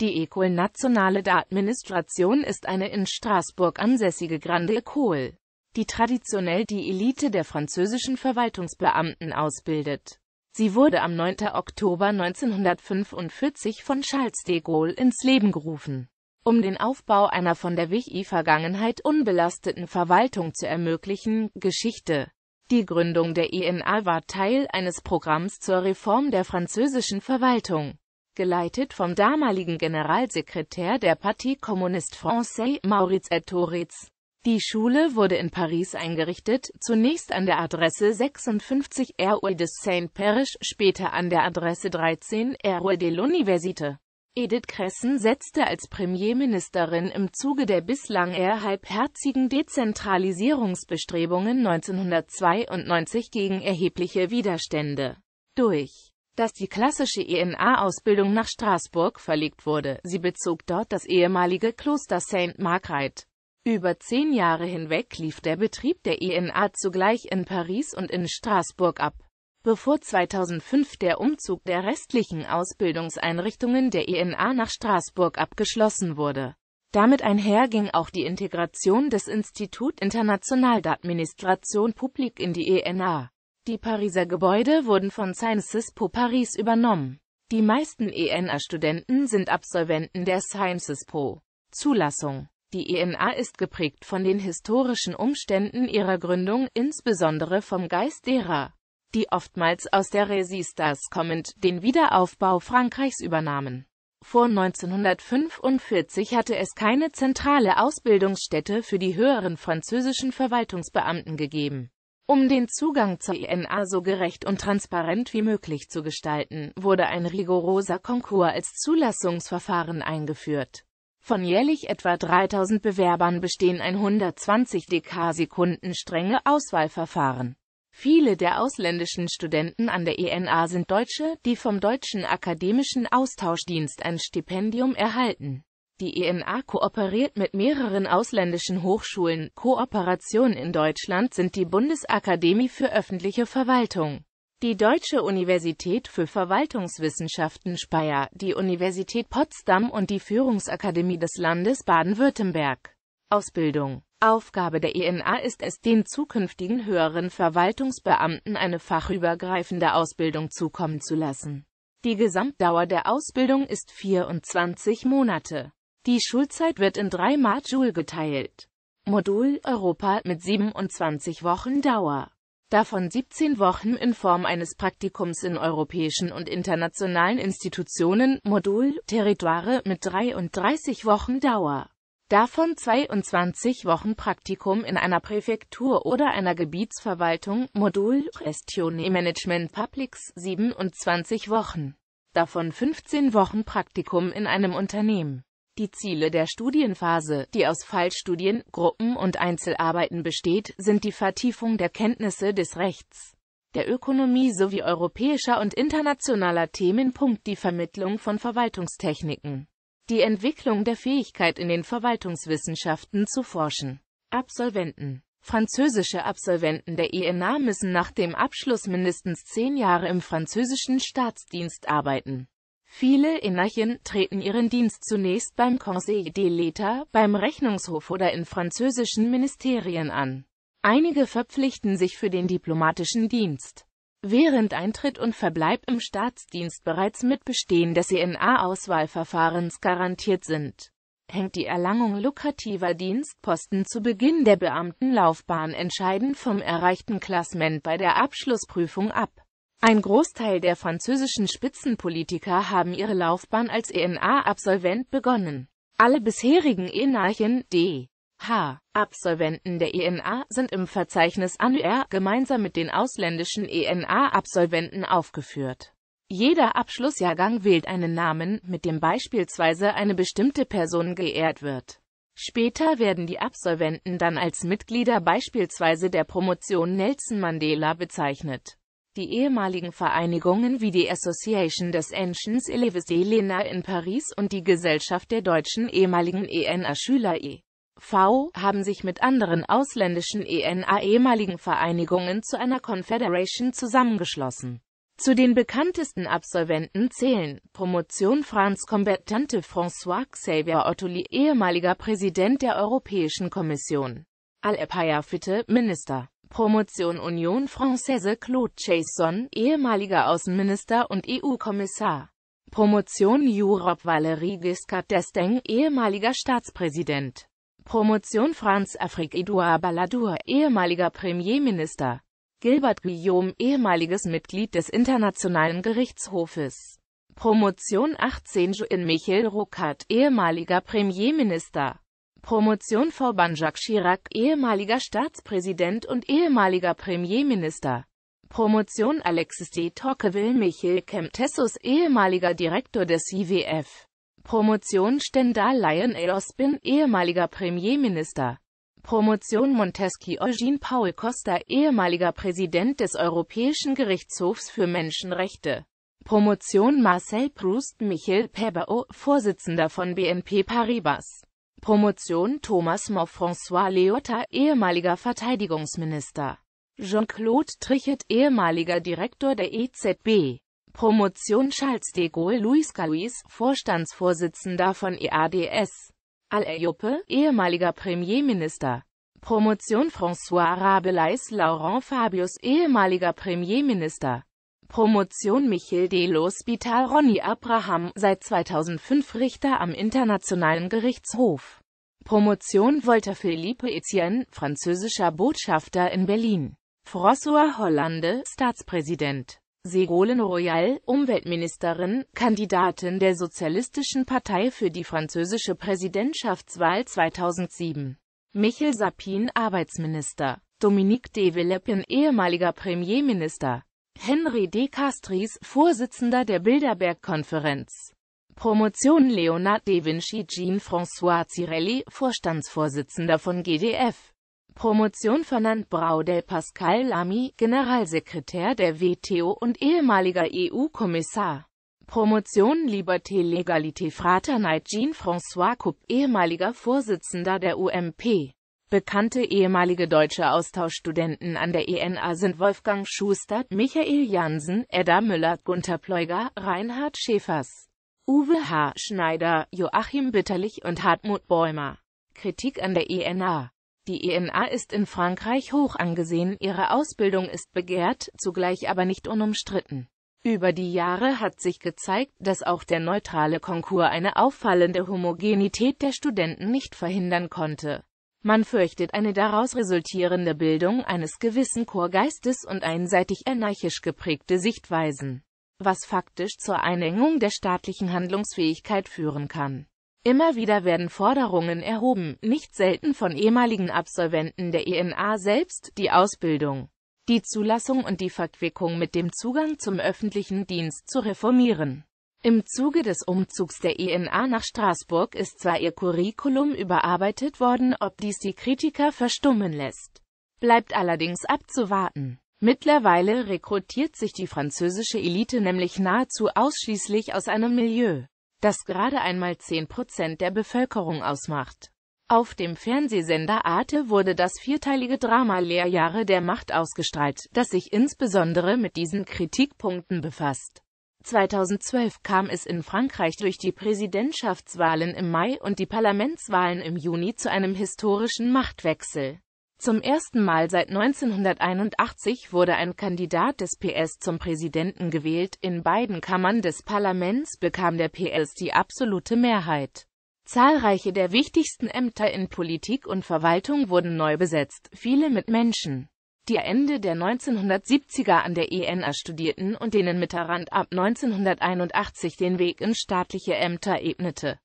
Die École Nationale d'Administration ist eine in Straßburg ansässige Grande École, die traditionell die Elite der französischen Verwaltungsbeamten ausbildet. Sie wurde am 9. Oktober 1945 von Charles de Gaulle ins Leben gerufen. Um den Aufbau einer von der Vichy-Vergangenheit unbelasteten Verwaltung zu ermöglichen, Geschichte. Die Gründung der ENA war Teil eines Programms zur Reform der französischen Verwaltung geleitet vom damaligen Generalsekretär der Parti Communiste Français, Maurice Ettoritz. Die Schule wurde in Paris eingerichtet, zunächst an der Adresse 56 Rue de Saint-Père, später an der Adresse 13 Rue de l'Université. Edith Cresson setzte als Premierministerin im Zuge der bislang eher halbherzigen Dezentralisierungsbestrebungen 1992 gegen erhebliche Widerstände durch dass die klassische ENA-Ausbildung nach Straßburg verlegt wurde. Sie bezog dort das ehemalige Kloster St. Margret. Über zehn Jahre hinweg lief der Betrieb der ENA zugleich in Paris und in Straßburg ab. Bevor 2005 der Umzug der restlichen Ausbildungseinrichtungen der ENA nach Straßburg abgeschlossen wurde. Damit einher ging auch die Integration des Institut International d'Administration Publique in die ENA. Die Pariser Gebäude wurden von Sciences Po Paris übernommen. Die meisten ENA-Studenten sind Absolventen der Sciences Po Zulassung. Die ENA ist geprägt von den historischen Umständen ihrer Gründung, insbesondere vom Geist derer, die oftmals aus der Resistance kommend den Wiederaufbau Frankreichs übernahmen. Vor 1945 hatte es keine zentrale Ausbildungsstätte für die höheren französischen Verwaltungsbeamten gegeben. Um den Zugang zur INA e so gerecht und transparent wie möglich zu gestalten, wurde ein rigoroser Konkurs als Zulassungsverfahren eingeführt. Von jährlich etwa 3000 Bewerbern bestehen 120 DK-Sekunden strenge Auswahlverfahren. Viele der ausländischen Studenten an der ENA sind Deutsche, die vom Deutschen Akademischen Austauschdienst ein Stipendium erhalten. Die ENA kooperiert mit mehreren ausländischen Hochschulen. Kooperationen in Deutschland sind die Bundesakademie für öffentliche Verwaltung, die Deutsche Universität für Verwaltungswissenschaften Speyer, die Universität Potsdam und die Führungsakademie des Landes Baden-Württemberg. Ausbildung Aufgabe der ENA ist es, den zukünftigen höheren Verwaltungsbeamten eine fachübergreifende Ausbildung zukommen zu lassen. Die Gesamtdauer der Ausbildung ist 24 Monate. Die Schulzeit wird in drei Module geteilt. Modul Europa mit 27 Wochen Dauer. Davon 17 Wochen in Form eines Praktikums in europäischen und internationalen Institutionen. Modul Territoire mit 33 Wochen Dauer. Davon 22 Wochen Praktikum in einer Präfektur oder einer Gebietsverwaltung, Modul Gestione Management Publics 27 Wochen. Davon 15 Wochen Praktikum in einem Unternehmen. Die Ziele der Studienphase, die aus Fallstudien, Gruppen und Einzelarbeiten besteht, sind die Vertiefung der Kenntnisse des Rechts, der Ökonomie sowie europäischer und internationaler Themen. Die Vermittlung von Verwaltungstechniken. Die Entwicklung der Fähigkeit in den Verwaltungswissenschaften zu forschen. Absolventen Französische Absolventen der ENA müssen nach dem Abschluss mindestens zehn Jahre im französischen Staatsdienst arbeiten. Viele Innerchen treten ihren Dienst zunächst beim Conseil des l'État, beim Rechnungshof oder in französischen Ministerien an. Einige verpflichten sich für den diplomatischen Dienst. Während Eintritt und Verbleib im Staatsdienst bereits mitbestehen, dass sie in a auswahlverfahrens garantiert sind, hängt die Erlangung lukrativer Dienstposten zu Beginn der Beamtenlaufbahn entscheidend vom erreichten Klassement bei der Abschlussprüfung ab. Ein Großteil der französischen Spitzenpolitiker haben ihre Laufbahn als ENA-Absolvent begonnen. Alle bisherigen ENAchen, D.H. Absolventen der ENA sind im Verzeichnis ANUR gemeinsam mit den ausländischen ENA-Absolventen aufgeführt. Jeder Abschlussjahrgang wählt einen Namen, mit dem beispielsweise eine bestimmte Person geehrt wird. Später werden die Absolventen dann als Mitglieder beispielsweise der Promotion Nelson Mandela bezeichnet. Die ehemaligen Vereinigungen wie die Association des Anciens Élèves d'Elena in Paris und die Gesellschaft der deutschen ehemaligen ENA-Schüler e.V. haben sich mit anderen ausländischen ENA-ehemaligen Vereinigungen zu einer Confederation zusammengeschlossen. Zu den bekanntesten Absolventen zählen Promotion France Combattante François-Xavier Ottoli, ehemaliger Präsident der Europäischen Kommission, Al-Epaya Fitte, Minister Promotion Union Française Claude Chasson, ehemaliger Außenminister und EU-Kommissar. Promotion Europe Valérie Giscard d'Estaing, ehemaliger Staatspräsident. Promotion franz afrique Edouard Balladur, ehemaliger Premierminister. Gilbert Guillaume, ehemaliges Mitglied des Internationalen Gerichtshofes. Promotion 18 Join Michel Rocard, ehemaliger Premierminister. Promotion Vorban Banjak Chirac, ehemaliger Staatspräsident und ehemaliger Premierminister. Promotion Alexis de Tocqueville Michel Kemptessus, ehemaliger Direktor des IWF. Promotion Stendhal Lion Elospin, ehemaliger Premierminister. Promotion Montesquieu Eugene Paul Costa, ehemaliger Präsident des Europäischen Gerichtshofs für Menschenrechte. Promotion Marcel Proust Michel Pebao, Vorsitzender von BNP Paribas. Promotion Thomas Moff-François Leotta, ehemaliger Verteidigungsminister. Jean-Claude Trichet, ehemaliger Direktor der EZB. Promotion Charles de Gaulle Louis Galois, Vorstandsvorsitzender von EADS. Al-Ayope, ehemaliger Premierminister. Promotion François Rabelais Laurent Fabius, ehemaliger Premierminister. Promotion Michel de l'Hospital Ronny Abraham, seit 2005 Richter am Internationalen Gerichtshof. Promotion Volta Philippe Etienne, französischer Botschafter in Berlin. François Hollande, Staatspräsident. Ségolène Royal, Umweltministerin, Kandidatin der Sozialistischen Partei für die französische Präsidentschaftswahl 2007. Michel Sapin, Arbeitsminister. Dominique de Villepin, ehemaliger Premierminister. Henry D. Castries, Vorsitzender der Bilderberg-Konferenz. Promotion Leonard de Vinci Jean-François Cirelli, Vorstandsvorsitzender von GDF. Promotion Fernand Braudel Pascal Lamy, Generalsekretär der WTO und ehemaliger EU-Kommissar. Promotion Liberté Legalité Fraternité Jean-François Coupe, ehemaliger Vorsitzender der UMP. Bekannte ehemalige deutsche Austauschstudenten an der ENA sind Wolfgang Schuster, Michael Jansen, Edda Müller, Gunther Pleuger, Reinhard Schäfers, Uwe H. Schneider, Joachim Bitterlich und Hartmut Bäumer. Kritik an der ENA Die ENA ist in Frankreich hoch angesehen, ihre Ausbildung ist begehrt, zugleich aber nicht unumstritten. Über die Jahre hat sich gezeigt, dass auch der neutrale Konkur eine auffallende Homogenität der Studenten nicht verhindern konnte. Man fürchtet eine daraus resultierende Bildung eines gewissen Chorgeistes und einseitig anarchisch geprägte Sichtweisen, was faktisch zur Einengung der staatlichen Handlungsfähigkeit führen kann. Immer wieder werden Forderungen erhoben, nicht selten von ehemaligen Absolventen der ENA selbst, die Ausbildung, die Zulassung und die Verquickung mit dem Zugang zum öffentlichen Dienst zu reformieren. Im Zuge des Umzugs der ENA nach Straßburg ist zwar ihr Curriculum überarbeitet worden, ob dies die Kritiker verstummen lässt. Bleibt allerdings abzuwarten. Mittlerweile rekrutiert sich die französische Elite nämlich nahezu ausschließlich aus einem Milieu, das gerade einmal 10% der Bevölkerung ausmacht. Auf dem Fernsehsender Arte wurde das vierteilige Drama Lehrjahre der Macht ausgestrahlt, das sich insbesondere mit diesen Kritikpunkten befasst. 2012 kam es in Frankreich durch die Präsidentschaftswahlen im Mai und die Parlamentswahlen im Juni zu einem historischen Machtwechsel. Zum ersten Mal seit 1981 wurde ein Kandidat des PS zum Präsidenten gewählt, in beiden Kammern des Parlaments bekam der PS die absolute Mehrheit. Zahlreiche der wichtigsten Ämter in Politik und Verwaltung wurden neu besetzt, viele mit Menschen die Ende der 1970er an der ENA studierten und denen Mitterrand ab 1981 den Weg in staatliche Ämter ebnete